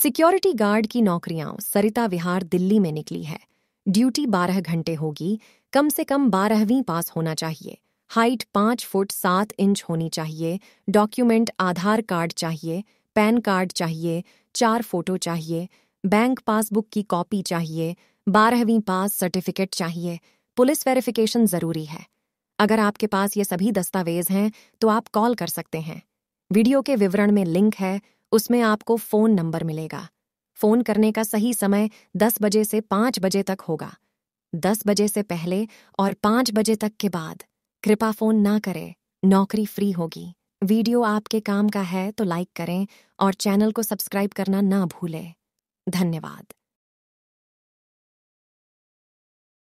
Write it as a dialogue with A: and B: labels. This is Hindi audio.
A: सिक्योरिटी गार्ड की नौकरियां सरिता विहार दिल्ली में निकली है ड्यूटी बारह घंटे होगी कम से कम बारहवीं पास होना चाहिए हाइट पांच फुट सात इंच होनी चाहिए डॉक्यूमेंट आधार कार्ड चाहिए पैन कार्ड चाहिए चार फोटो चाहिए बैंक पासबुक की कॉपी चाहिए बारहवीं पास सर्टिफिकेट चाहिए पुलिस वेरिफिकेशन ज़रूरी है अगर आपके पास ये सभी दस्तावेज हैं तो आप कॉल कर सकते हैं वीडियो के विवरण में लिंक है उसमें आपको फ़ोन नंबर मिलेगा फ़ोन करने का सही समय 10 बजे से 5 बजे तक होगा 10 बजे से पहले और 5 बजे तक के बाद कृपा फ़ोन ना करें नौकरी फ्री होगी वीडियो आपके काम का है तो लाइक करें और चैनल को सब्सक्राइब करना ना भूलें धन्यवाद